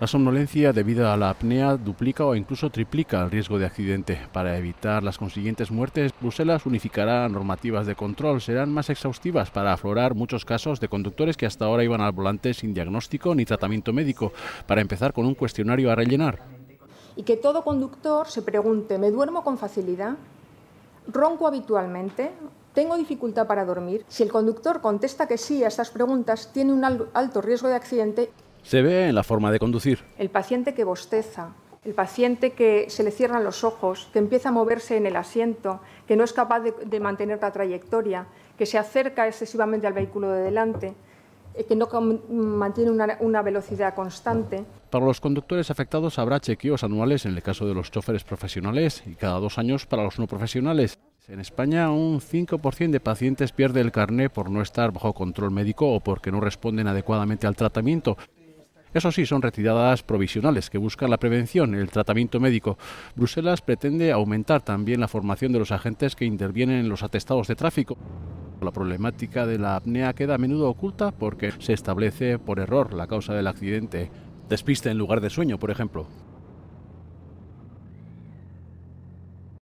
La somnolencia debida a la apnea duplica o incluso triplica el riesgo de accidente. Para evitar las consiguientes muertes, Bruselas unificará normativas de control, serán más exhaustivas para aflorar muchos casos de conductores que hasta ahora iban al volante sin diagnóstico ni tratamiento médico, para empezar con un cuestionario a rellenar. Y que todo conductor se pregunte, ¿me duermo con facilidad? ¿Ronco habitualmente? ¿Tengo dificultad para dormir? Si el conductor contesta que sí a estas preguntas, tiene un alto riesgo de accidente se ve en la forma de conducir. El paciente que bosteza, el paciente que se le cierran los ojos, que empieza a moverse en el asiento, que no es capaz de, mantener la trayectoria, que se acerca excesivamente al vehículo de delante, eh, que no mantiene una, una, velocidad constante. Para los conductores afectados habrá chequeos anuales en el caso de los choferes profesionales y cada dos años para los no profesionales. En España un 5% de pacientes pierde el carné por no estar bajo control médico o porque no responden adecuadamente al tratamiento. Eso sí, son retiradas provisionales que buscan la prevención, el tratamiento médico. Bruselas pretende aumentar también la formación de los agentes que intervienen en los atestados de tráfico. La problemática de la apnea queda a menudo oculta porque se establece por error la causa del accidente. Despiste en lugar de sueño, por ejemplo.